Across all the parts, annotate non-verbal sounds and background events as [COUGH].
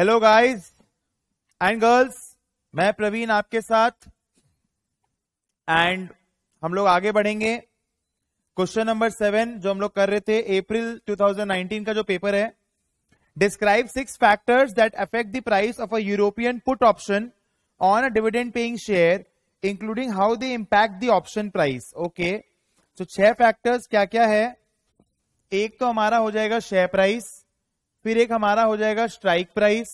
Hello guys and girls मैं प्रवीण आपके साथ एंड हम लोग आगे बढ़ेंगे क्वेश्चन नंबर सेवन जो हम लोग कर रहे थे अप्रैल 2019 का जो पेपर है describe six factors that affect the price of a European put option on a dividend paying share including how they impact the option price okay तो छह फैक्टर्स क्या क्या है एक तो हमारा हो जाएगा शेयर प्राइस फिर एक हमारा हो जाएगा स्ट्राइक प्राइस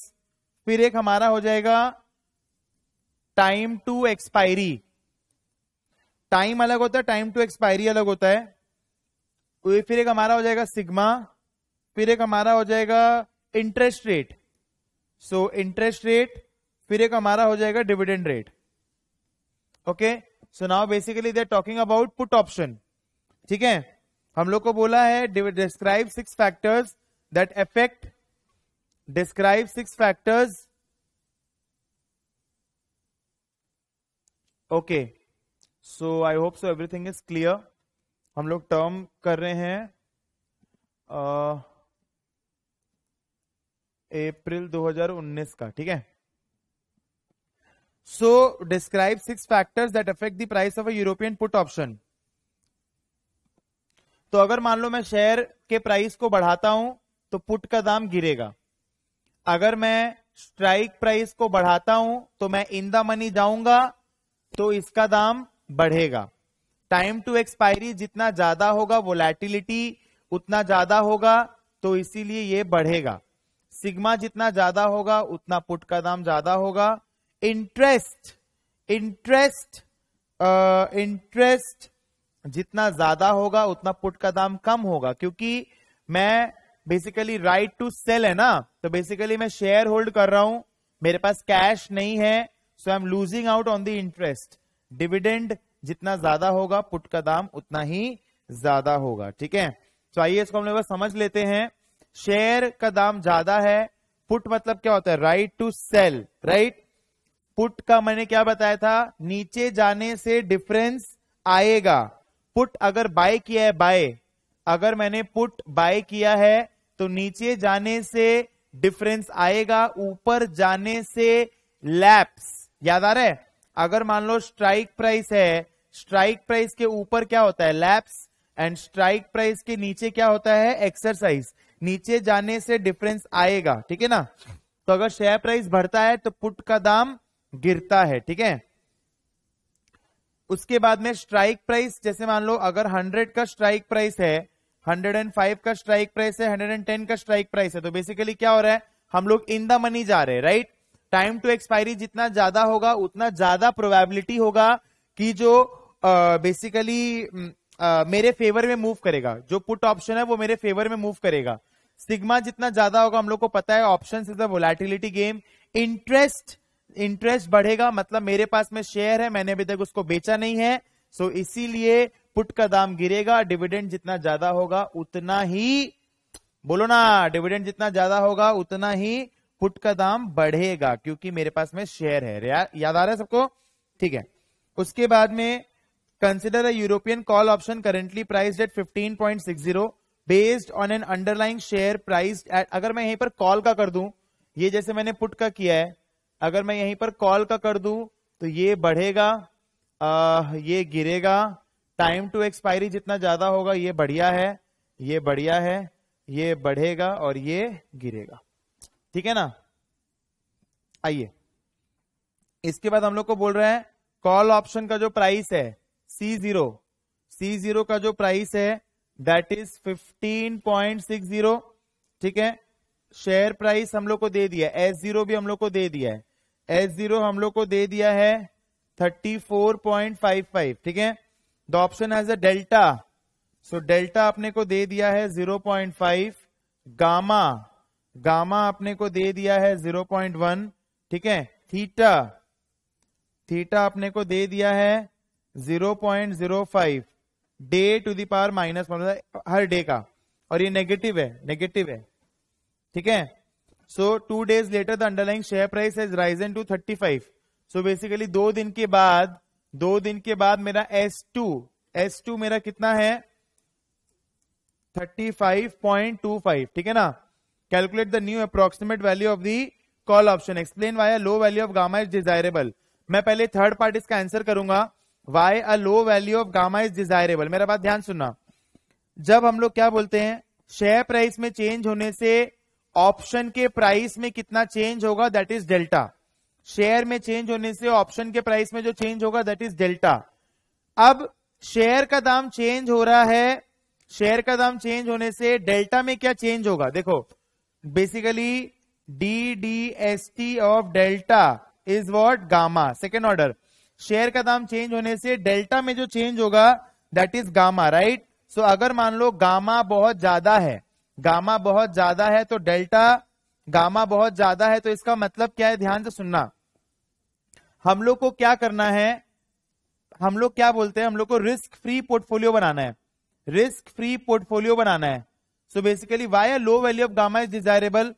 फिर एक हमारा हो जाएगा टाइम टू एक्सपायरी टाइम अलग होता है टाइम टू एक्सपायरी अलग होता है तो फिर एक हमारा हो जाएगा सिग्मा फिर एक हमारा हो जाएगा interest rate so interest rate फिर एक हमारा हो जाएगा dividend rate okay so now basically they talking about put option ठीक है हम लोग को बोला है describe six factors that affect describe six factors okay so i hope so everything is clear हम लोग टर्म कर रहे हैं अप्रैल 2019 का ठीक है so describe six factors that affect the price of a European put option तो अगर मान लो मैं शेयर के प्राइस को बढ़ाता हूं तो पुट का दाम गिरेगा अगर मैं स्ट्राइक प्राइस को बढ़ाता हूं तो मैं इन द मनी जाऊंगा तो इसका दाम बढ़ेगा टाइम टू एक्सपायरी जितना ज्यादा होगा वोलेटिलिटी उतना ज्यादा होगा तो इसीलिए ये बढ़ेगा सिग्मा जितना ज्यादा होगा उतना पुट का दाम ज्यादा होगा इंटरेस्ट इंटरेस्ट इंटरेस्ट जितना ज्यादा होगा उतना पुट का दाम कम होगा क्योंकि मैं बेसिकली राइट टू सेल है ना तो बेसिकली मैं शेयर होल्ड कर रहा हूं मेरे पास कैश नहीं है so I am losing out on the interest dividend जितना ज्यादा होगा पुट का दाम उतना ही ज्यादा होगा ठीक है तो आइए इसको हम लोग समझ लेते हैं शेयर का दाम ज्यादा है पुट मतलब क्या होता है right to sell right put का मैंने क्या बताया था नीचे जाने से डिफरेंस आएगा पुट अगर बाय किया है बाय अगर मैंने पुट बाय किया है तो नीचे जाने से डिफरेंस आएगा ऊपर जाने से लैप्स याद आ रहा है अगर मान लो स्ट्राइक प्राइस है स्ट्राइक प्राइस के ऊपर क्या होता है लैप्स एंड स्ट्राइक प्राइस के नीचे क्या होता है एक्सरसाइज नीचे जाने से डिफरेंस आएगा ठीक है ना तो अगर शेयर प्राइस बढ़ता है तो पुट का दाम गिरता है ठीक है उसके बाद में स्ट्राइक प्राइस जैसे मान लो अगर 100 का स्ट्राइक प्राइस है 105 का स्ट्राइक प्राइस है 110 का स्ट्राइक प्राइस है तो बेसिकली क्या हो रहा है हम लोग इन द मनी जा रहे हैं राइट टाइम टू एक्सपायरी जितना ज्यादा होगा उतना ज्यादा प्रोबेबिलिटी होगा कि जो बेसिकली uh, uh, मेरे फेवर में मूव करेगा जो पुट ऑप्शन है वो मेरे फेवर में मूव करेगा सिग्मा जितना ज्यादा होगा हम लोग को पता है option is the volatility game interest interest बढ़ेगा मतलब मेरे पास में शेयर है मैंने अभी तक उसको बेचा नहीं है सो so इसीलिए पुट का दाम गिरेगा डिविडेंड जितना ज्यादा होगा उतना ही बोलो ना डिविडेंड जितना ज्यादा होगा उतना ही पुट का दाम बढ़ेगा क्योंकि मेरे पास में शेयर है याद आ रहा है सबको ठीक है उसके बाद में consider a European call option currently price at fifteen point six zero based on an underlying share price at अगर मैं यहीं पर कॉल का कर दूं ये जैसे मैंने पुट का किया है अगर मैं यहीं पर कॉल का कर दूं तो ये बढ़ेगा आ, ये गिरेगा टाइम टू एक्सपायरी जितना ज्यादा होगा ये बढ़िया है ये बढ़िया है ये बढ़ेगा और ये गिरेगा ठीक है ना आइए इसके बाद हम लोग को बोल रहे हैं कॉल ऑप्शन का जो प्राइस है सी जीरो सी जीरो का जो प्राइस है that is fifteen point six zero ठीक है शेयर प्राइस हम लोग को दे दिया एस जीरो भी हम लोग को दे दिया है एस जीरो हम लोग को दे दिया है thirty four point five five ठीक है the option has a delta so delta अपने को दे दिया है 0.5 गामा गामा अपने को दे दिया है 0.1 ठीक है थीटा थीटा अपने को दे दिया है 0.05 day to the power minus मतलब हर डे का और ये नेगेटिव है नेगेटिव है ठीक है so two days later the underlying share price has risen to 35 so basically दो दिन के बाद दो दिन के बाद मेरा S2 S2 मेरा कितना है 35.25 ठीक है ना calculate the new approximate value of the call option explain why a low value of gamma is desirable मैं पहले थर्ड पार्ट इसका आंसर करूंगा why a low value of gamma is desirable मेरा बात ध्यान सुनना जब हम लोग क्या बोलते हैं शेयर प्राइस में चेंज होने से ऑप्शन के प्राइस में कितना चेंज होगा दैट इज डेल्टा शेयर में चेंज होने से ऑप्शन के प्राइस में जो चेंज होगा दैट इज डेल्टा अब शेयर का दाम चेंज हो रहा है शेयर का दाम चेंज होने से डेल्टा में क्या चेंज होगा देखो basically D D S T of delta is what gamma second order share का दाम चेंज होने से डेल्टा में जो चेंज होगा that is gamma right so अगर मान लो गामा बहुत ज्यादा है गामा बहुत ज्यादा है तो डेल्टा गामा बहुत ज्यादा है तो इसका मतलब क्या है ध्यान से सुनना हम लोग को क्या करना है हम लोग क्या बोलते हैं हम लोग को रिस्क फ्री पोर्टफोलियो बनाना है रिस्क फ्री पोर्टफोलियो बनाना है सो basically why low value of gamma is desirable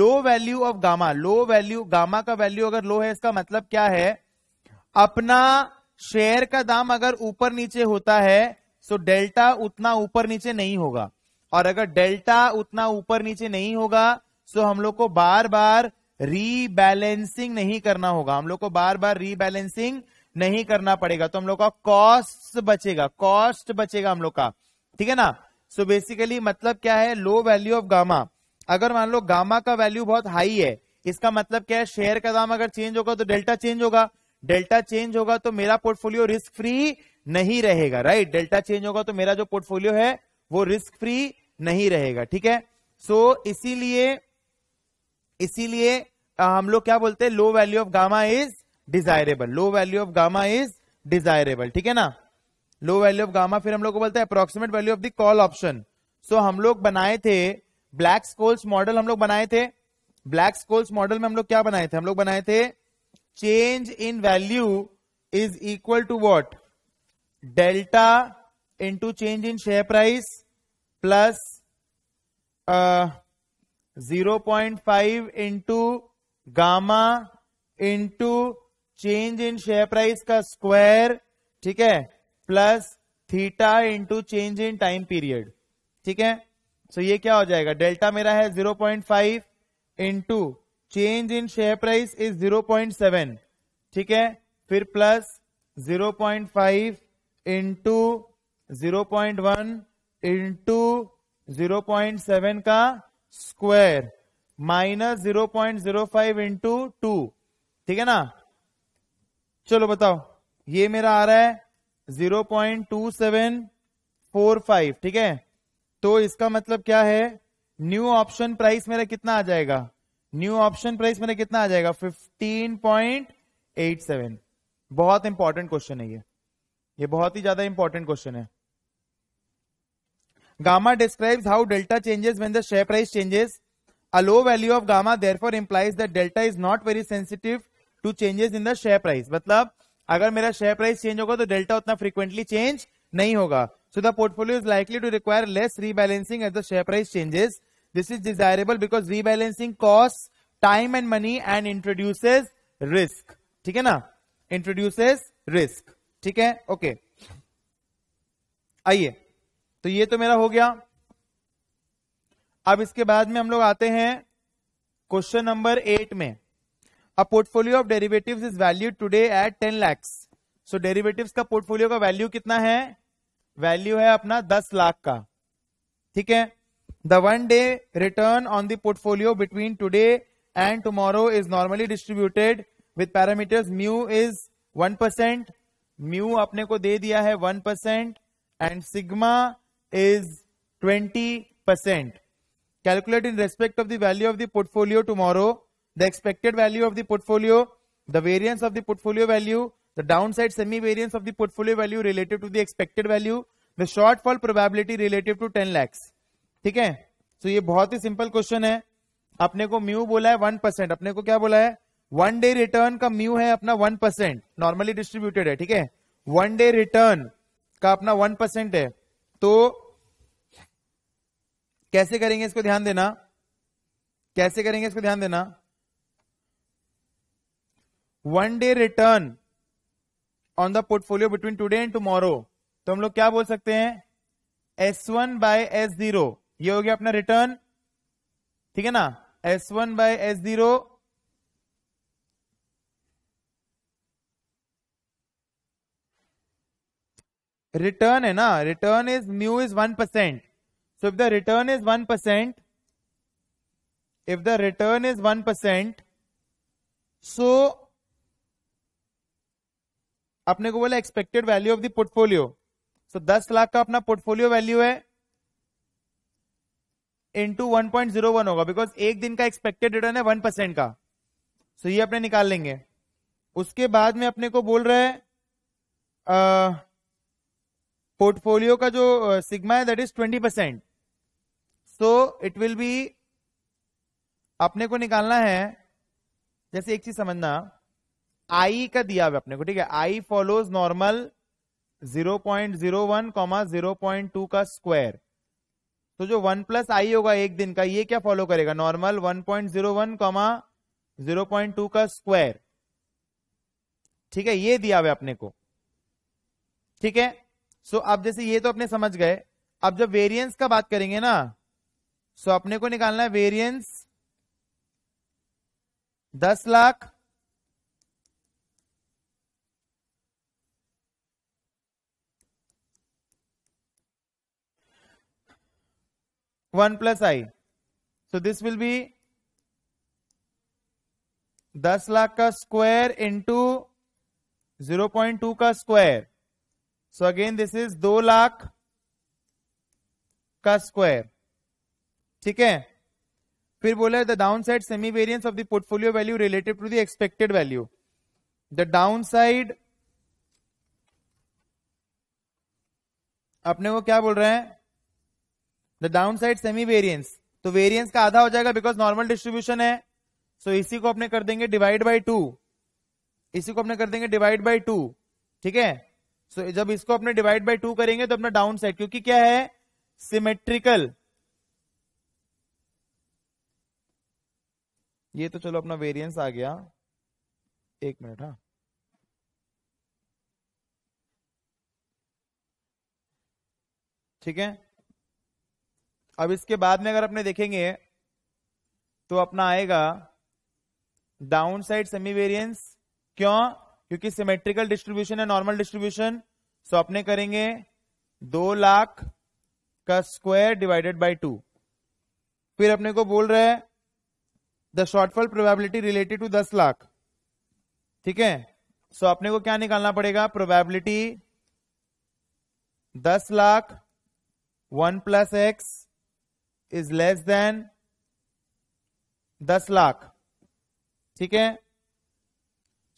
low value of gamma low value gamma का वैल्यू अगर लो है इसका मतलब क्या है अपना शेयर का दाम अगर ऊपर नीचे होता है सो डेल्टा उतना ऊपर नीचे नहीं होगा और अगर डेल्टा उतना ऊपर नीचे नहीं होगा सो हम लोग को बार बार रीबैलेंसिंग नहीं करना होगा हम लोग को बार बार रीबैलेंसिंग नहीं करना पड़ेगा तो हम लोग का कॉस्ट बचेगा कॉस्ट बचेगा हम लोग का ठीक है ना सो so बेसिकली मतलब क्या है लो वैल्यू ऑफ गामा अगर मान लो गामा का वैल्यू बहुत हाई है इसका मतलब क्या है शेयर का दाम अगर चेंज होगा तो डेल्टा चेंज होगा डेल्टा चेंज होगा तो मेरा पोर्टफोलियो रिस्क फ्री नहीं रहेगा राइट डेल्टा चेंज होगा तो मेरा जो पोर्टफोलियो है वो रिस्क फ्री नहीं रहेगा ठीक है सो so, इसीलिए इसीलिए हम लोग क्या बोलते हैं low value of gamma is desirable low value of gamma is desirable ठीक है ना लो वैल्यू ऑफ गामा फिर हम लोग को बोलते हैं approximate value of the call option so हम लोग बनाए थे ब्लैक स्कोल्स मॉडल हम लोग बनाए थे ब्लैक स्कोल्स मॉडल में हम लोग क्या बनाए थे हम लोग बनाए थे change in value is equal to what delta into change in share price plus zero point five into gamma into change in share price का स्क्वायर ठीक है plus theta into change in time period ठीक है सो so ये क्या हो जाएगा delta मेरा है zero point five into change in share price is zero point seven ठीक है फिर plus zero point five into zero point one into zero point seven का square minus zero point zero five into two ठीक है ना चलो बताओ ये मेरा आ रहा है zero point two seven four five ठीक है तो इसका मतलब क्या है न्यू ऑप्शन प्राइस मेरा कितना आ जाएगा न्यू ऑप्शन प्राइस मेरा कितना आ जाएगा फिफ्टीन पॉइंट एट सेवन बहुत इंपॉर्टेंट क्वेश्चन है ये ये बहुत ही ज्यादा इंपॉर्टेंट क्वेश्चन है Gamma describes how delta changes when the share price changes. A low value of gamma therefore implies that delta is not very sensitive to changes in the share price. मतलब अगर मेरा share price change होगा तो delta उतना frequently change नहीं होगा so the portfolio is likely to require less rebalancing as the share price changes this is desirable because rebalancing cost time and money and introduces risk ठीक है ना introduces risk ठीक है okay okay. आइए तो ये तो मेरा हो गया अब इसके बाद में हम लोग आते हैं क्वेश्चन नंबर एट में a portfolio of derivatives is value today at ten lakhs so derivatives का पोर्टफोलियो का वैल्यू कितना है वैल्यू है अपना दस लाख का ठीक है the one day return on the portfolio between today and tomorrow is normally distributed with parameters mu is one percent mu अपने को दे दिया है one percent and sigma is 20%. Calculate in respect of the value of the portfolio tomorrow, the expected value of the portfolio, the variance of the portfolio value, the downside semi-variance of the portfolio value relative to the expected value, the shortfall probability relative to 10 lakhs. ठीक है तो so, ये बहुत ही simple question है अपने को mu बोला है 1%. परसेंट अपने को क्या बोला है वन डे रिटर्न का म्यू है अपना वन परसेंट नॉर्मली डिस्ट्रीब्यूटेड है ठीक है वन डे रिटर्न का अपना वन परसेंट है तो कैसे करेंगे इसको ध्यान देना कैसे करेंगे इसको ध्यान देना one day return on the portfolio between today and tomorrow तो हम लोग क्या बोल सकते हैं S one by S zero ये हो गया अपना रिटर्न ठीक है ना S one by S zero return है ना return is mu is one percent So if the return is 1%, if the return is 1%, so आपने को बोला expected value of the portfolio so दस लाख का अपना पोर्टफोलियो वैल्यू है into one point zero one होगा बिकॉज एक दिन का एक्सपेक्टेड रिटर्न है वन परसेंट का सो so ये अपने निकाल लेंगे उसके बाद में अपने को बोल रहे हैं पोर्टफोलियो का जो सिग्मा है that is twenty percent so it will be अपने को निकालना है जैसे एक चीज समझना आई का दिया हुआ अपने को ठीक है I follows normal 0.01 comma two का स्क्वायर तो जो वन प्लस आई होगा एक दिन का ये क्या फॉलो करेगा नॉर्मल 1.01 कॉमा टू का स्क्वायर ठीक है ये दिया हुआ अपने को ठीक है सो so, अब जैसे ये तो अपने समझ गए अब जब वेरिएंस का बात करेंगे ना सो so, अपने को निकालना है वेरिएंस दस lakh one plus I so this will be दस लाख का square into zero point two का square so again this is दो लाख का स्क्वायर ठीक है फिर बोला the downside semi variance of the portfolio value related to the expected value the downside अपने को क्या बोल रहे हैं the downside semi variance तो वेरियंस का आधा हो जाएगा बिकॉज नॉर्मल डिस्ट्रीब्यूशन है सो so इसी को अपने कर देंगे डिवाइड बाई टू इसी को अपने कर देंगे डिवाइड बाई टू ठीक है सो जब इसको अपने डिवाइड बाई टू करेंगे तो अपना डाउन साइड क्योंकि क्या है सिमेट्रिकल ये तो चलो अपना वेरिएंस आ गया एक मिनट हाँ ठीक है अब इसके बाद में अगर अपने देखेंगे तो अपना आएगा डाउन साइड सेमी वेरियंस क्यों क्योंकि सिमेट्रिकल डिस्ट्रीब्यूशन है नॉर्मल डिस्ट्रीब्यूशन सो अपने करेंगे दो लाख का स्क्वायर डिवाइडेड बाय टू फिर अपने को बोल रहे हैं the shortfall probability related to दस लाख ठीक है सो अपने को क्या निकालना पड़ेगा प्रोबेबिलिटी दस lakh one plus X is less than दस लाख ठीक है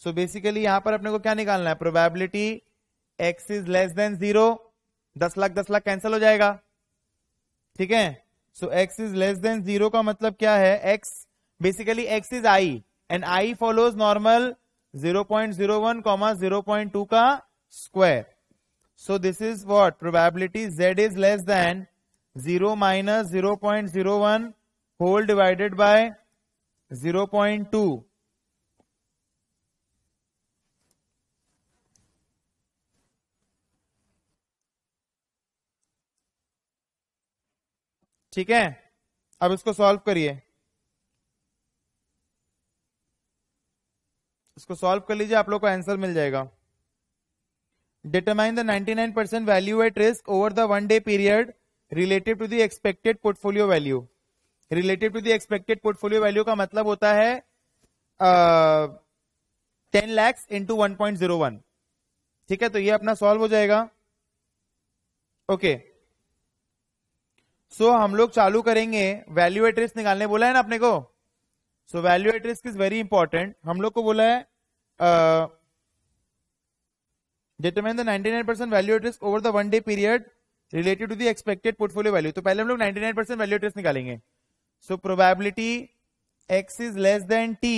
सो बेसिकली यहां पर अपने को क्या निकालना है probability X is less than zero दस लाख दस लाख कैंसिल हो जाएगा ठीक है so X is less than zero का मतलब क्या है X basically X is I and I follows normal 0.01 comma two का square so this is what probability Z is less than 0 minus zero zero point one whole divided by zero point two ठीक है अब इसको solve करिए इसको solve कर लीजिए आप लोग को आंसर मिल जाएगा determine the 99 nine percent value at risk over the one day period related to the expected portfolio value related to the expected portfolio value का मतलब होता है ten lakhs into one point zero one ठीक है तो ये अपना सॉल्व हो जाएगा ओके okay. सो so, हम लोग चालू करेंगे वैल्यू एट रिस्क निकालने बोला है ना अपने को so value at risk is very important हम लोग को बोला है determine the 99 percent value at risk over the one day period related to the expected portfolio value तो पहले हम लोग 99 परसेंट वैल्यू एट रिस्क निकालेंगे so probability X is less than T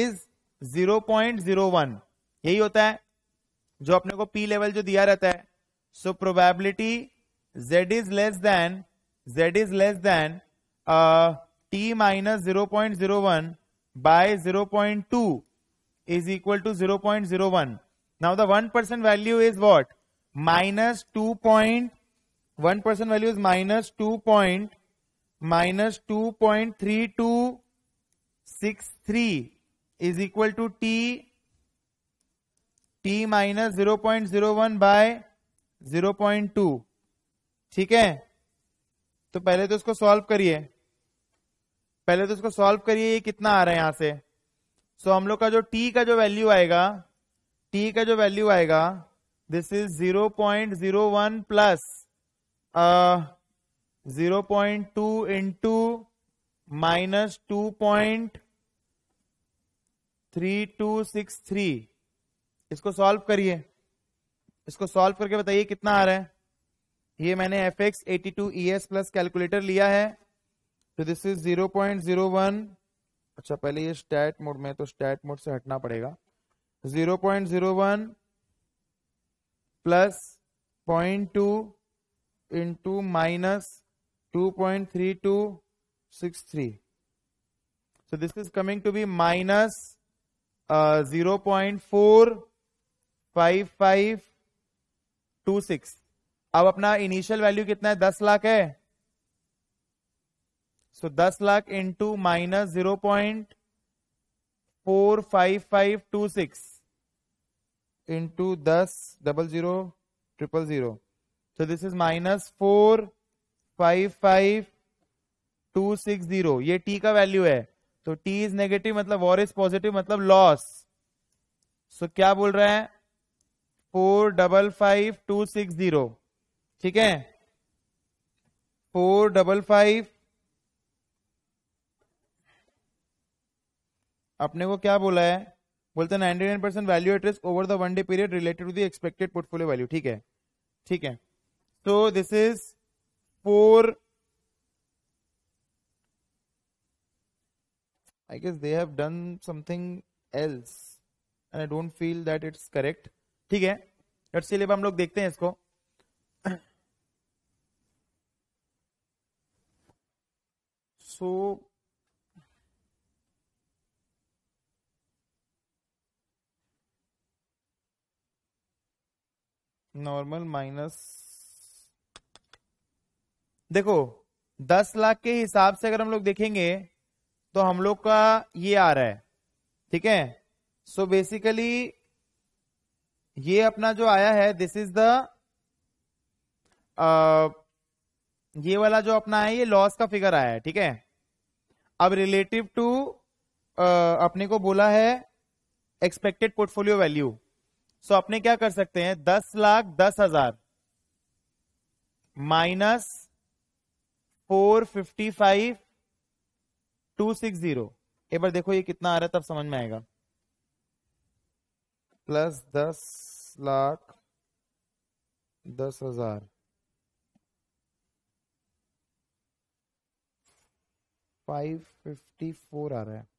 is 0.01 यही होता है जो अपने को पी लेवल जो दिया रहता है so probability Z is less than Z is less than T minus zero point zero one by zero point two is equal to zero point zero one now the one percent value is what minus two point one percent value is minus two point minus two point three two six three is equal to T T minus zero point zero one by zero point two ठीक है तो पहले तो इसको solve करिए पहले तो इसको सॉल्व करिए ये कितना आ रहा है यहां से सो so, हम लोग का जो t का जो वैल्यू आएगा t का जो वैल्यू आएगा this is zero point zero one plus zero point two into minus two point three two six three इसको सॉल्व करिए इसको सॉल्व करके बताइए कितना आ रहा है ये मैंने F X eighty two E S plus calculator लिया है तो दिस इज 0.01 अच्छा पहले ये स्टैट मोड में तो स्टैट मोड से हटना पड़ेगा 0.01 plus 0.2 into minus two B minus zero point four five five two six अब अपना इनिशियल वैल्यू कितना है दस लाख है सो दस lakh into minus zero point four five five two six into दस double zero triple zero so this is minus four five five two six zero ये T का वैल्यू है तो टी इज नेगेटिव मतलब और इज पॉजिटिव मतलब लॉस सो क्या बोल रहा है four double five two six zero ठीक है फोर डबल फाइव अपने को क्या बोला है बोलते ninety nine percent value at risk over the one day period related to the expected portfolio value ठीक है ठीक है तो this is four I guess they have done something else and I don't feel that it's correct ठीक है let's see हम लोग देखते हैं इसको सो [COUGHS] so, नॉर्मल माइनस देखो दस लाख के हिसाब से अगर हम लोग देखेंगे तो हम लोग का ये आ रहा है ठीक है सो बेसिकली ये अपना जो आया है दिस इज द ये वाला जो अपना है ये लॉस का फिगर आया है ठीक है अब रिलेटिव टू अपने को बोला है एक्सपेक्टेड पोर्टफोलियो वैल्यू सो अपने क्या कर सकते हैं दस लाख दस हजार minus four fifty five two six zero एक बार देखो ये कितना आ रहा है तब समझ में आएगा प्लस दस लाख दस हजार फाइव फिफ्टी फोर आ रहा है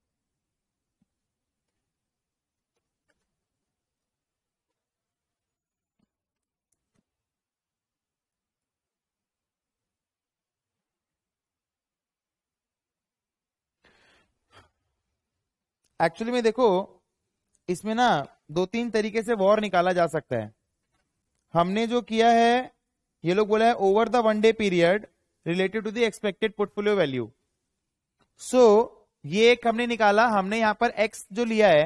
एक्चुअली में देखो इसमें ना दो तीन तरीके से वॉर निकाला जा सकता है हमने जो किया है ये लोग बोला है over the one day period related to the expected portfolio value so ये एक हमने निकाला हमने यहां पर एक्स जो लिया है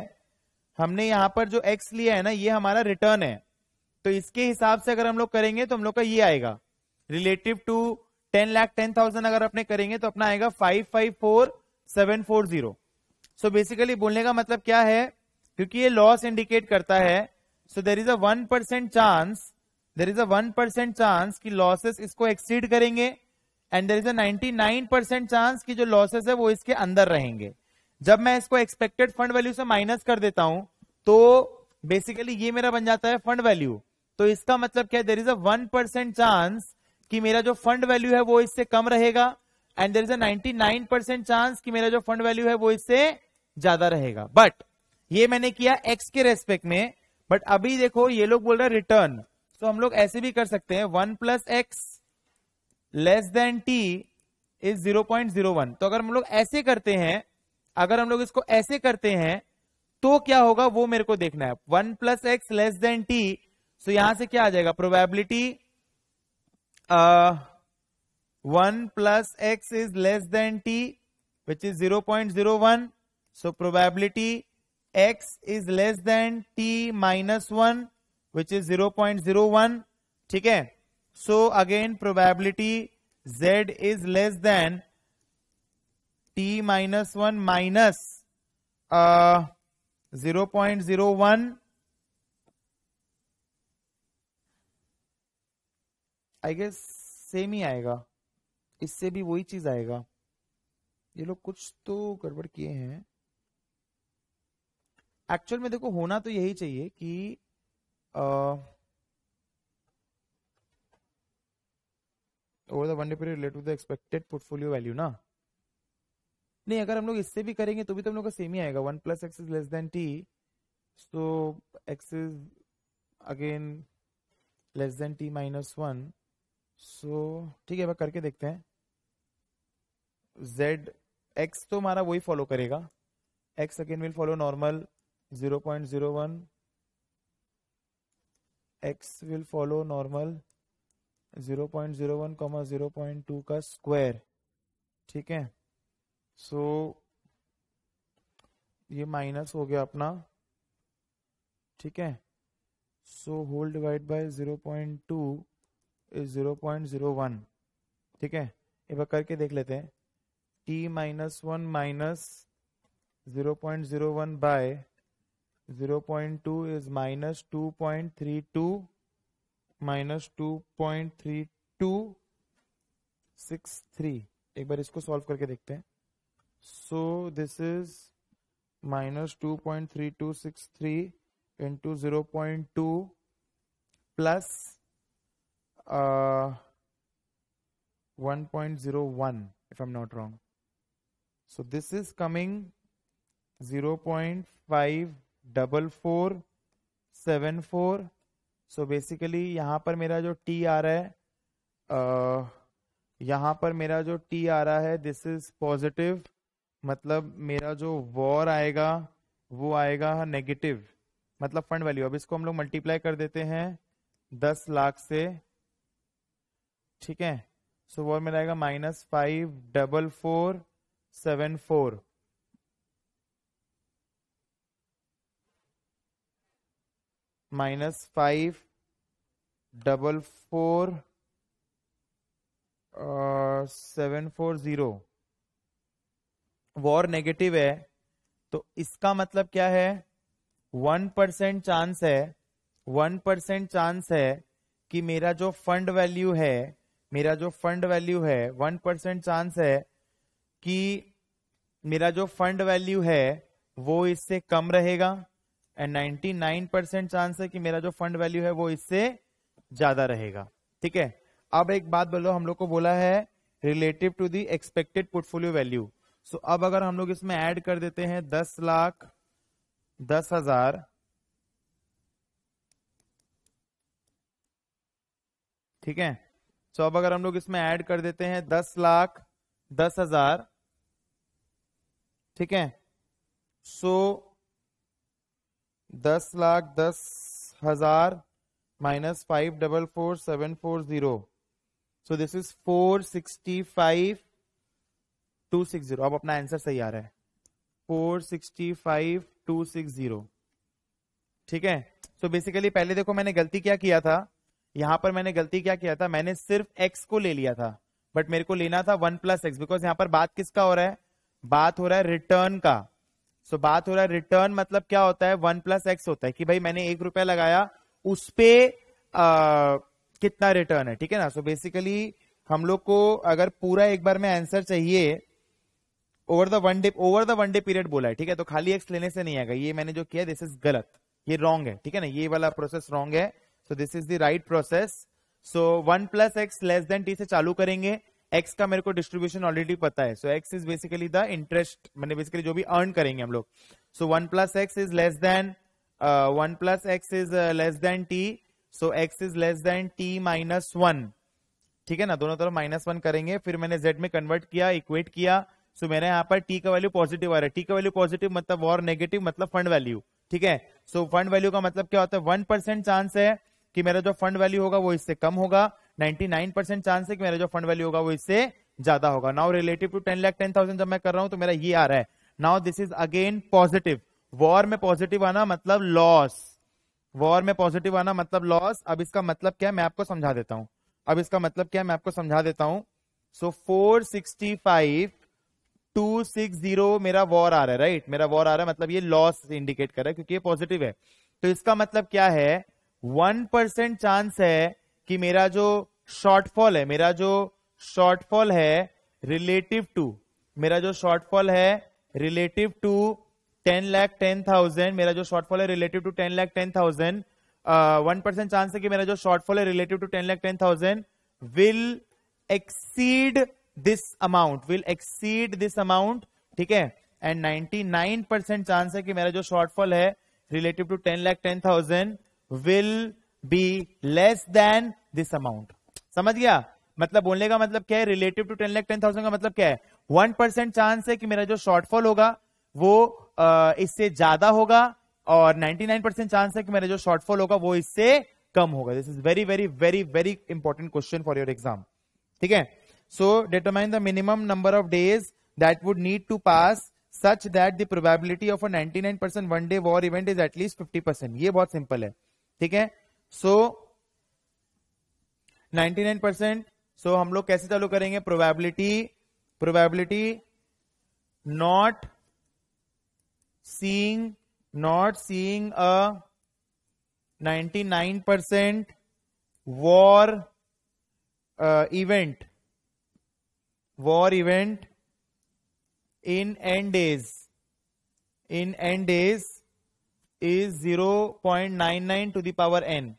हमने यहां पर जो एक्स लिया है ना ये हमारा रिटर्न है तो इसके हिसाब से अगर हम लोग करेंगे तो हम लोग का ये आएगा relative to ten lakh ten thousand अगर अपने करेंगे तो अपना आएगा five five four seven four zero so basically बोलने का मतलब क्या है क्योंकि ये लॉस इंडिकेट करता है so there is a one percent chance there is a one percent chance कि लॉसेस इसको एक्सीड करेंगे and there is a nine percent chance कि जो लॉसेस है वो इसके अंदर रहेंगे जब मैं इसको एक्सपेक्टेड फंड वैल्यू से माइनस कर देता हूं तो बेसिकली ये मेरा बन जाता है फंड वैल्यू तो इसका मतलब क्या है there is a one percent chance कि मेरा जो फंड वैल्यू है वो इससे कम रहेगा and there is a nine percent chance कि मेरा जो फंड वैल्यू है वो इससे ज्यादा रहेगा बट ये मैंने किया एक्स के रेस्पेक्ट में बट अभी देखो ये लोग बोल रहे हैं रिटर्न तो हम लोग ऐसे भी कर सकते हैं one plus X less than T is zero point zero one तो अगर हम लोग ऐसे करते हैं अगर हम लोग इसको ऐसे करते हैं तो क्या होगा वो मेरे को देखना है one plus X less than T so यहां से क्या आ जाएगा probability one plus X is less than T which is zero point zero one probability X is less than T minus one which is zero point zero one ठीक है so again probability Z is less than T minus one minus zero point zero one I guess same ही आएगा इससे भी वही चीज आएगा ये लोग कुछ तो गड़बड़ किए हैं एक्चुअल में देखो होना तो यही चाहिए कि over the one day period related to the expected portfolio value ना नहीं अगर हम लोग इससे भी करेंगे तो भी तो हम लोग का सेम ही आएगा one plus X is less than T so X is again less than T minus one so ठीक है करके देखते हैं जेड एक्स तो हमारा वही फॉलो करेगा X again will follow normal 0 0.01 x will follow normal 0.01 comma two का स्क्वायर ठीक है सो so, ये माइनस हो गया अपना ठीक है सो होल डिवाइड बाय 0.2 इज 0.01 ठीक है एक बार करके देख लेते हैं t minus one minus zero point zero one by two is minus two minus three एक बार इसको सॉल्व करके देखते हैं so this is minus two point three two six three into zero point two plus one point zero one if I am not wrong so this is coming zero point five double four seven four so basically यहाँ पर मेरा जो T आ रहा है यहां यहाँ पर मेरा जो टी आ रहा है दिस इज पॉजिटिव मतलब मेरा जो वॉर आएगा वो आएगा नेगेटिव मतलब फंड वैल्यू अब इसको हम लोग मल्टीप्लाई कर देते हैं दस लाख से ठीक है सो so, वॉर मेरा आएगा minus five double four seven four minus five double four seven four zero VaR negative है तो इसका मतलब क्या है वन परसेंट चांस है वन परसेंट चांस है कि मेरा जो फंड वैल्यू है मेरा जो फंड वैल्यू है वन परसेंट चांस है कि मेरा जो फंड वैल्यू है वो इससे कम रहेगा एंड नाइन परसेंट चांस है कि मेरा जो फंड वैल्यू है वो इससे ज्यादा रहेगा ठीक है अब एक बात बोलो हम लोग को बोला है relative to the expected portfolio value so अब अगर हम लोग इसमें ऐड कर देते हैं दस लाख दस हजार ठीक है सो अब अगर हम लोग इसमें ऐड कर देते हैं दस लाख दस हजार ठीक है सो दस लाख दस हजार four sixty five two six zero अब अपना आंसर सही आ रहा है जीरो ठीक है सो so बेसिकली पहले देखो मैंने गलती क्या किया था यहां पर मैंने गलती क्या किया था मैंने सिर्फ x को ले लिया था बट मेरे को लेना था वन प्लस एक्स बिकॉज यहां पर बात किसका हो रहा है बात हो रहा है रिटर्न का सो so, बात हो रहा है रिटर्न मतलब क्या होता है वन प्लस एक्स होता है कि भाई मैंने एक रुपया लगाया उस पे आ, कितना रिटर्न है ठीक है ना सो so, बेसिकली हम लोग को अगर पूरा एक बार में आंसर चाहिए over the one day over the one day period बोला है ठीक है तो खाली एक्स लेने से नहीं आएगा ये मैंने जो किया दिस इज गलत ये रॉन्ग है ठीक है ना ये वाला प्रोसेस रॉन्ग है so this is the right process so one plus X less than T से चालू करेंगे एक्स का मेरे को डिस्ट्रीब्यूशन ऑलरेडी पता है so X is basically the interest मैंने बेसिकली जो भी अर्न करेंगे हम लोग so one plus X is less than one plus X is less than T so X is less than T minus one ठीक है ना दोनों तरफ माइनस वन करेंगे फिर मैंने जेड में कन्वर्ट किया इक्वेट किया सो so, यहाँ पर टी का वैल्यू पॉजिटिव आ रहा है टी का वैल्यू पॉजिटिव मतलब और नेगेटिव मतलब फंड वैल्यू ठीक है सो फंड वैल्यू का मतलब क्या होता है वन परसेंट चांस है कि मेरा जो फंड वैल्यू होगा वो इससे कम होगा 99% चांस है कि मेरा जो फंड वैल्यू होगा वो इससे ज्यादा होगा now relative to ten lakh ten thousand जब मैं कर रहा हूं तो मेरा ये आ रहा है now this is again positive VaR में पॉजिटिव आना मतलब लॉस वॉर में पॉजिटिव आना मतलब लॉस अब इसका मतलब क्या है मैं आपको समझा देता हूं अब इसका मतलब क्या है मैं आपको समझा देता हूं so four sixty five two six zero मेरा वॉर आ रहा है राइट मेरा वॉर आ रहा है मतलब ये लॉस इंडिकेट कर रहा है क्योंकि ये पॉजिटिव है तो इसका मतलब क्या है वन परसेंट चांस है कि मेरा जो शॉर्टफॉल है मेरा जो शॉर्टफॉल है रिलेटिव टू मेरा जो शॉर्टफॉल है relative to ten lakh ten thousand मेरा जो शॉर्टफॉल है relative to ten lakh ten thousand one percent chance है कि मेरा जो शॉर्टफॉल है relative to ten lakh ten thousand will exceed this amount will exceed this amount ठीक है एंड नाइन परसेंट चांस है कि मेरा जो शॉर्टफॉल है relative to ten lakh ten thousand will be less than this amount समझ गया मतलब बोलने का मतलब क्या है relative to ten lakh ten thousand का मतलब क्या है वन परसेंट चांस है कि मेरा जो शॉर्टफॉल होगा वो इससे ज्यादा होगा और नाइनटी नाइन परसेंट चांस है कि मेरा जो शॉर्टफॉल होगा वो इससे कम होगा this is very very very very important question for your exam ठीक है so determine the minimum number of days that would need to pass such that the probability of a nine percent one day VaR event is at least fifty percent ये बहुत simple है ठीक है सो so, 99 percent so हम लोग कैसे चालू करेंगे probability probability not seeing not seeing a 99 percent VaR event VaR event in N days in N days point 0.99 nine to the power N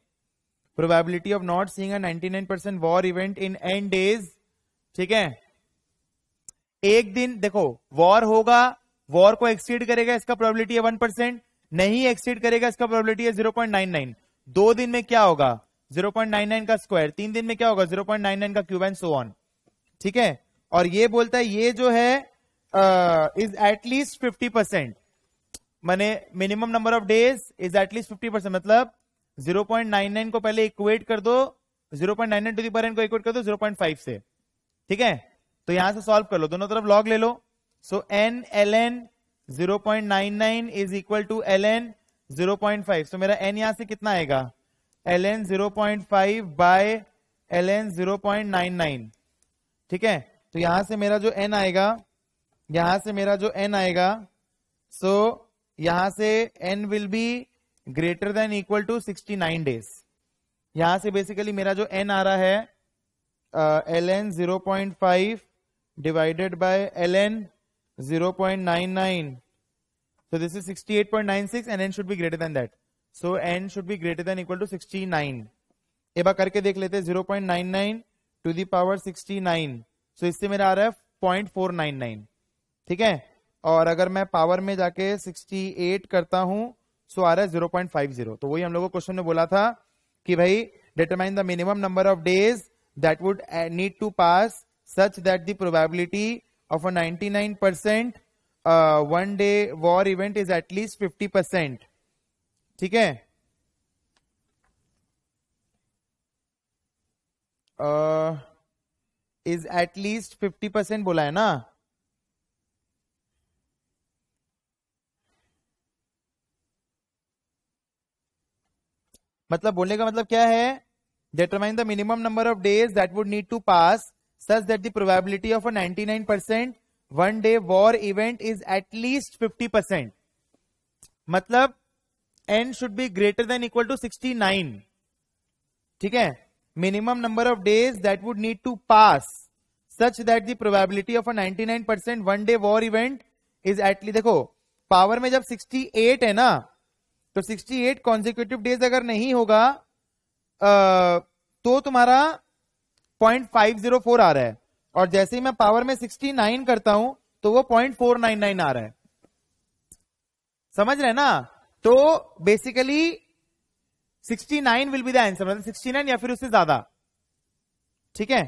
probability of not seeing ninety nine percent VaR event in N days ठीक है एक दिन देखो war होगा war को exceed करेगा इसका probability है वन परसेंट नहीं एक्सीड करेगा इसका प्रोबेबिलिटी है जीरो पॉइंट नाइन नाइन दो दिन में क्या होगा जीरो पॉइंट नाइन नाइन का स्क्वायर तीन दिन में क्या होगा जीरो पॉइंट नाइन नाइन का क्यूब एंड सो ऑन ठीक है और ये बोलता है ये जो है इज एटलीस्ट फिफ्टी परसेंट मैंने minimum number of days is at least fifty percent मतलब 0.99 को पहले इक्वेट कर दो 0.99 टू दर एन को इक्वेट कर दो 0.5 से ठीक है तो यहां से सॉल्व कर लो दोनों तरफ लॉग ले लो so N L N zero point nine nine is equal to L N zero point five so मेरा एन यहां से कितना आएगा L N zero point five by L N zero point nine nine ठीक है तो यहां से मेरा जो एन आएगा यहां से मेरा जो एन आएगा सो so, यहां से N will be greater than equal to 69 days यहां से बेसिकली मेरा जो एन आ रहा है L N zero point five divided by L N zero point nine nine 68.96 and n should be greater than that so n should be greater than equal to 69 एक बार करके देख लेते हैं 0.99 टू दी पावर 69 सो इससे मेरा आ रहा है 0.499 ठीक है और अगर मैं पावर में जाके 68 करता हूं सो आ रहा है जीरो पॉइंट फाइव जीरो तो वही हम लोगों को क्वेश्चन ने बोला था कि भाई determine the minimum number of days that would need to pass such that the probability of a nine percent one day VaR event is at least fifty percent ठीक है इज एटलीस्ट फिफ्टी परसेंट बोला है ना मतलब बोलने का मतलब क्या है determine the minimum number of days that would need to pass such that the probability of a nine percent one day VaR event is at least fifty percent मतलब N should be greater than equal to sixty nine ठीक है minimum number of days that would need to pass such that the probability of a nine percent one day VaR event is at least देखो power में जब sixty eight है ना तो 68 eight consecutive days अगर नहीं होगा तो तुम्हारा 0.504 आ रहा है और जैसे ही मैं पावर में 69 करता हूं तो वो 0.499 आ रहा है समझ रहे ना तो basically 69 will be the answer मतलब 69 या फिर उससे ज्यादा ठीक है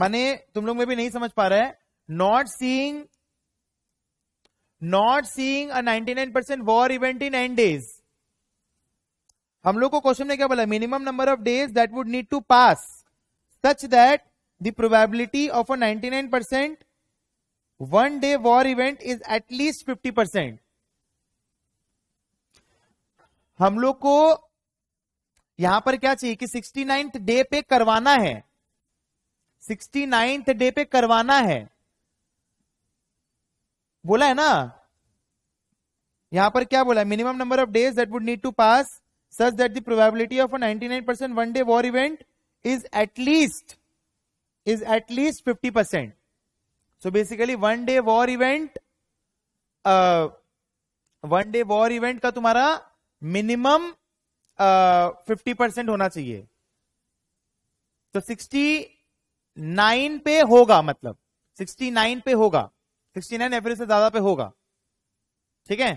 माने तुम लोग में भी नहीं समझ पा रहा है not seeing not seeing a 99 percent VaR event in N days हम लोग को क्वेश्चन ने क्या बोला minimum number of days that would need to pass such that the probability of a 99 percent one day VaR event is at least fifty percent हम लोग को यहां पर क्या चाहिए कि सिक्सटी नाइन्थ डे पे करवाना है सिक्सटी नाइन्थ डे पे करवाना है बोला है ना यहां पर क्या बोला minimum number of days that would need to pass such that the probability of 99 percent one day VaR event is at least is at least 50 percent so basically one day VaR event one day VaR event का तुम्हारा minimum fifty percent होना चाहिए तो sixty nine पे होगा मतलब sixty nine पे होगा सिक्सटी नाइन एवरेज से ज्यादा पे होगा ठीक है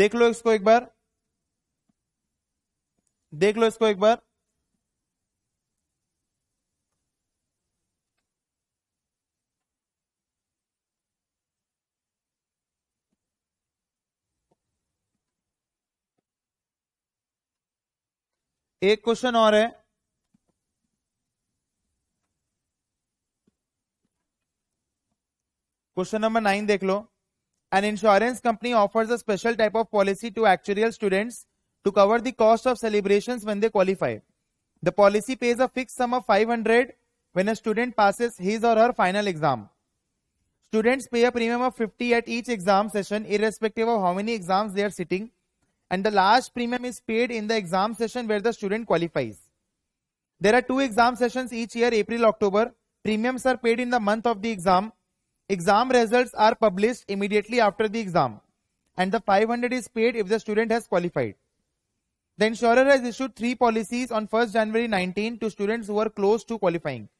देख लो इसको एक बार देख लो इसको एक बार एक क्वेश्चन और है क्वेश्चन नंबर नाइन देख लो an insurance company offers a special type of policy to actuarial students to cover the cost of celebration when they qualify the policy pays a fix sum of five hundred when a student passes his or her final exam students pay a premium of fifty at each exam session irrespective of how many exams they are sitting and the last premium is paid in the exam session where the student qualifies. There are two exam sessions each year, April, October. Premiums are paid in the month of the exam. Exam results are published immediately after the exam. And the 500 is paid if the student has qualified. The insurer has issued three policies on 1st January 19 to students who are close to qualifying.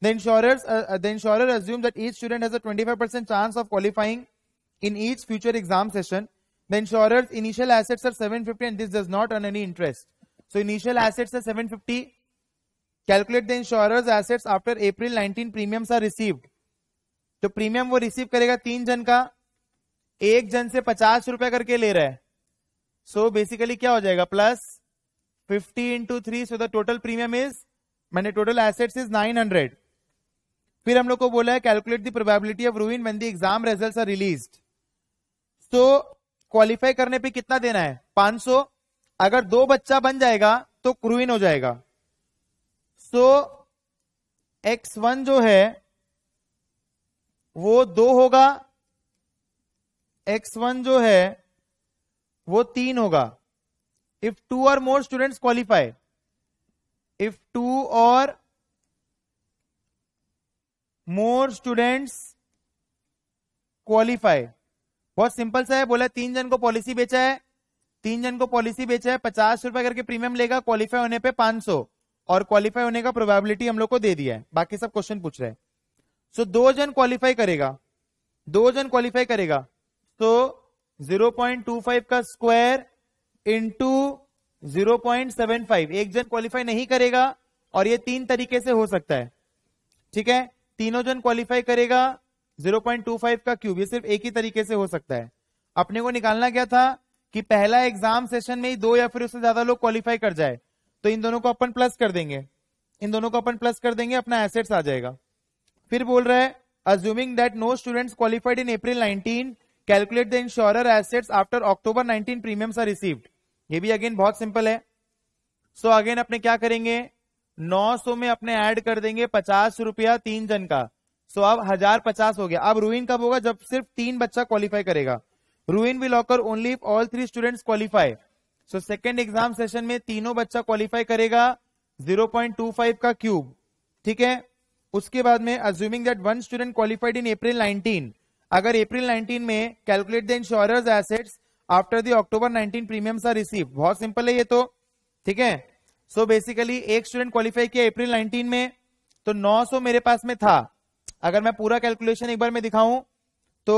The, insurers, uh, uh the insurer assumes that each student has a 25% chance of qualifying in each future exam session The insurer's initial assets are 750 and this does not earn any interest. So initial assets are 750. Calculate the insurer's assets after April 19 premiums are received. तो premium वो receive करेगा तीन जन का एक जन से पचास रुपए करके ले रहा है सो so बेसिकली क्या हो जाएगा plus fifty into three so the total premium is मैंने total assets is nine hundred फिर हम लोग को बोला है calculate the probability of ruin when the exam results are released so qualify करने पे कितना देना है 500 अगर दो बच्चा बन जाएगा तो क्रूइन हो जाएगा सो एक्स वन जो है वो दो होगा एक्स वन जो है वो तीन होगा if two or more students qualify if two or more students qualify बहुत सिंपल सा है बोला तीन जन को पॉलिसी बेचा है तीन जन को पॉलिसी बेचा है पचास रुपए करके प्रीमियम लेगा क्वालिफाई होने पे पांच सौ और क्वालिफाई होने का प्रोबेबिलिटी हम लोग को दे दिया है बाकी सब क्वेश्चन पूछ रहे हैं सो so, दो जन क्वालिफाई करेगा दो जन क्वालिफाई करेगा तो जीरो पॉइंट टू फाइव का square into zero point seven five एक जन क्वालिफाई नहीं करेगा और ये तीन तरीके से हो सकता है ठीक है तीनों जन क्वालिफाई करेगा 0.25 का क्यूब ये सिर्फ एक ही तरीके से हो सकता है अपने को निकालना क्या था कि पहला एग्जाम सेशन में ही दो या फिर उससे ज्यादा लोग क्वालिफाई कर जाए तो इन दोनों को अपन प्लस कर देंगे इन दोनों को अपन प्लस कर देंगे अपना एसेट्स आ जाएगा फिर बोल रहा है assuming that no students qualified in April 19, calculate the insurer assets after October 19 premiums are received. ये भी अगेन बहुत सिंपल है सो so अगेन अपने क्या करेंगे 900 में अपने ऐड कर देंगे पचास रुपया तीन जन का सो अब हजार पचास हो गया अब रूइन कब होगा जब सिर्फ तीन बच्चा क्वालिफाई करेगा ruin will occur only all three students qualify so second exam session में तीनों बच्चा क्वालिफाई करेगा 0.25 का क्यूब ठीक है उसके बाद में assuming that one student qualified in April 19 अगर अप्रैल 19 में calculate the insurer assets after the October 19 premiums are receive बहुत सिंपल है ये तो ठीक है सो बेसिकली एक स्टूडेंट क्वालिफाई किया अप्रैल 19 में तो 900 मेरे पास में था अगर मैं पूरा कैलकुलेशन एक बार में दिखाऊं तो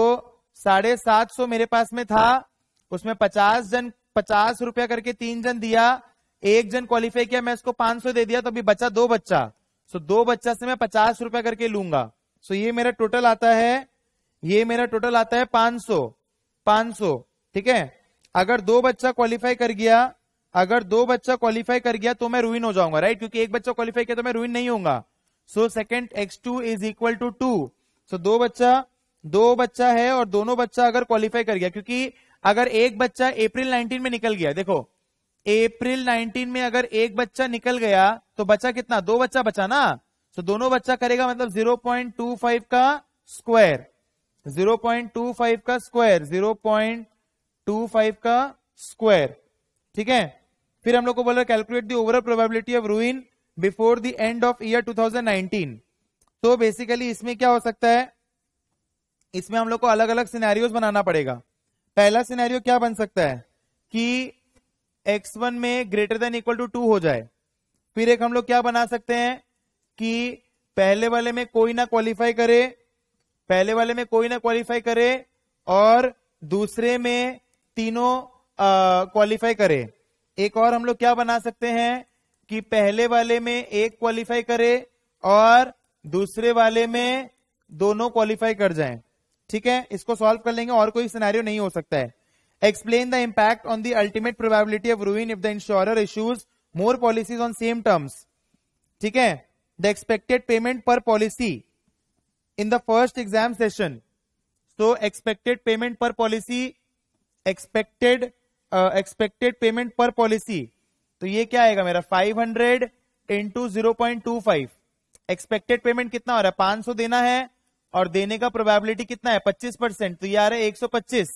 साढ़े सात सौ मेरे पास में था उसमें पचास जन पचास रुपया करके तीन जन दिया एक जन क्वालिफाई किया मैं उसको पांच सौ दे दिया तो अभी बचा दो बच्चा सो दो बच्चा से मैं पचास रुपया करके लूंगा सो ये मेरा टोटल आता है ये मेरा टोटल आता है पांच सौ पांच सौ ठीक है अगर दो बच्चा क्वालिफाई कर गया अगर दो बच्चा क्वालिफाई कर गया तो मैं रुइन हो जाऊंगा राइट क्योंकि एक बच्चा क्वालिफाई किया तो मैं रुइन नहीं होगा so second X two is equal to two so दो बच्चा दो बच्चा है और दोनों बच्चा अगर क्वालिफाई कर गया क्योंकि अगर एक बच्चा अप्रैल 19 में निकल गया देखो अप्रैल 19 में अगर एक बच्चा निकल गया तो बच्चा कितना दो बच्चा बचा ना सो तो दोनों बच्चा करेगा मतलब 0.25 का स्क्वायर 0.25 का स्क्वायर 0.25 का स्क्वायर ठीक है फिर हम लोग को बोल calculate the overall probability of ruin before the end of year 2019 तो बेसिकली इसमें क्या हो सकता है इसमें हम लोग को अलग अलग सिनेरियोज बनाना पड़ेगा पहला सिनेरियो क्या बन सकता है कि x1 में greater than equal to two हो जाए फिर एक हम लोग क्या बना सकते हैं कि पहले वाले में कोई ना क्वालिफाई करे पहले वाले में कोई ना क्वालिफाई करे और दूसरे में तीनों क्वालिफाई करे एक और हम लोग क्या बना सकते हैं कि पहले वाले में एक क्वालिफाई करे और दूसरे वाले में दोनों क्वालिफाई कर जाए ठीक है इसको सॉल्व कर लेंगे और कोई सिनेरियो नहीं हो सकता है explain the impact on the ultimate probability of ruin if the insurer issues more policies on same terms ठीक है the expected payment per policy in the first exam session so expected payment per policy expected expected payment per policy तो ये क्या आएगा मेरा 500 hundred into zero expected payment कितना हो रहा है पांच सौ देना है और देने का प्रोबेबिलिटी कितना है पच्चीस परसेंट तो ये आ रहा है एक सौ पच्चीस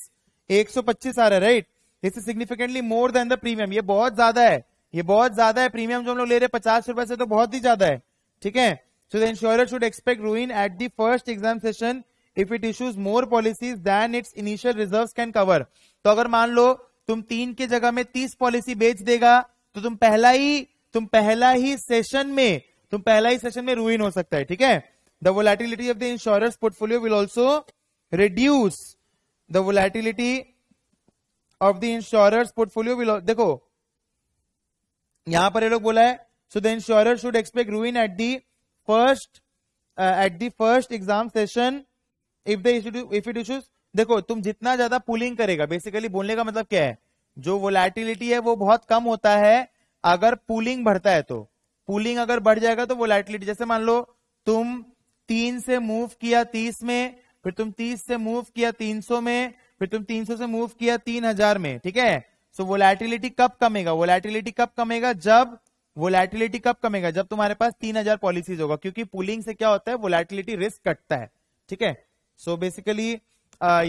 एक सौ पच्चीस आ रहा है right this is significantly more than the premium ये बहुत ज्यादा है ये बहुत ज्यादा है प्रीमियम जो हम लोग ले रहे हैं पचास रुपए से तो बहुत ही ज्यादा है ठीक है so the insurer should expect ruin at the first exam session if it issues more policies than its initial reserve can cover तो अगर मान लो तुम तीन के जगह में तीस पॉलिसी बेच देगा तो तुम पहला ही तुम पहला ही सेशन में तुम पहला ही सेशन में रूइन हो सकता है ठीक है the volatility of the insurance portfolio will also reduce the volatility of the insurers portfolio will देखो यहां पर ये लोग बोला है so the insurer should expect ruin at the first at the first exam session if the if it issues देखो तुम जितना ज्यादा पुलिंग करेगा बेसिकली बोलने का मतलब क्या है जो वोलाटिलिटी है वो बहुत कम होता है अगर पूलिंग बढ़ता है तो पूलिंग अगर बढ़ जाएगा तो वोलाटिलिटी जैसे मान लो तुम तीन से मूव किया तीस में फिर तुम तीस से मूव किया तीन सौ में फिर तुम तीन सौ से मूव किया तीन हजार में ठीक है सो वोलाटिलिटी कब कमेगा वोलाटिलिटी कब कमेगा जब वोलाटिलिटी कब कमेगा जब तुम्हारे पास तीन हजार पॉलिसीज होगा क्योंकि पुलिंग से क्या होता है वोलाटिलिटी रिस्क कटता है ठीक है सो बेसिकली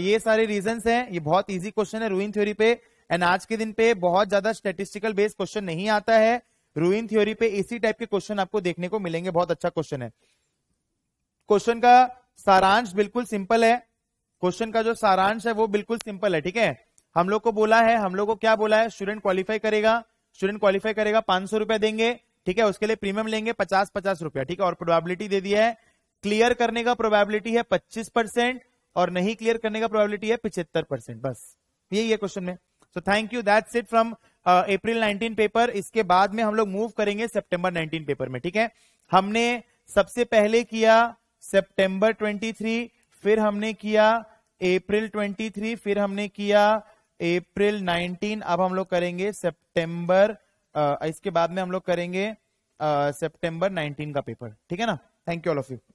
ये सारे रीजन है ये बहुत ईजी क्वेश्चन है रूइन थ्योरी पे एंड आज के दिन पे बहुत ज्यादा स्टेटिस्टिकल बेस्ड क्वेश्चन नहीं आता है रूइन थ्योरी पे इसी टाइप के क्वेश्चन आपको देखने को मिलेंगे बहुत अच्छा क्वेश्चन है क्वेश्चन का सारांश बिल्कुल सिंपल है क्वेश्चन का जो सारांश है वो बिल्कुल सिंपल है ठीक है हम लोग को बोला है हम लोग को क्या बोला है स्टूडेंट क्वालिफाई करेगा स्टूडेंट क्वालिफाई करेगा पांच सौ रुपया देंगे ठीक है उसके लिए प्रीमियम लेंगे पचास पचास रुपया ठीक है और प्रोबेबिलिटी दे दिया है क्लियर करने का प्रोबेबिलिटी है पच्चीस परसेंट और नहीं क्लियर करने का प्रोबेबिलिटी है पिछहत्तर परसेंट बस यही है क्वेश्चन में so thank you that sit from April 19 paper इसके बाद में हम लोग मूव करेंगे सितंबर 19 पेपर में ठीक है हमने सबसे पहले किया सितंबर 23 फिर हमने किया अप्रैल 23 फिर हमने किया अप्रैल 19 अब हम लोग करेंगे सितंबर uh, इसके बाद में हम लोग करेंगे सितंबर uh, 19 का पेपर ठीक है ना thank you all of you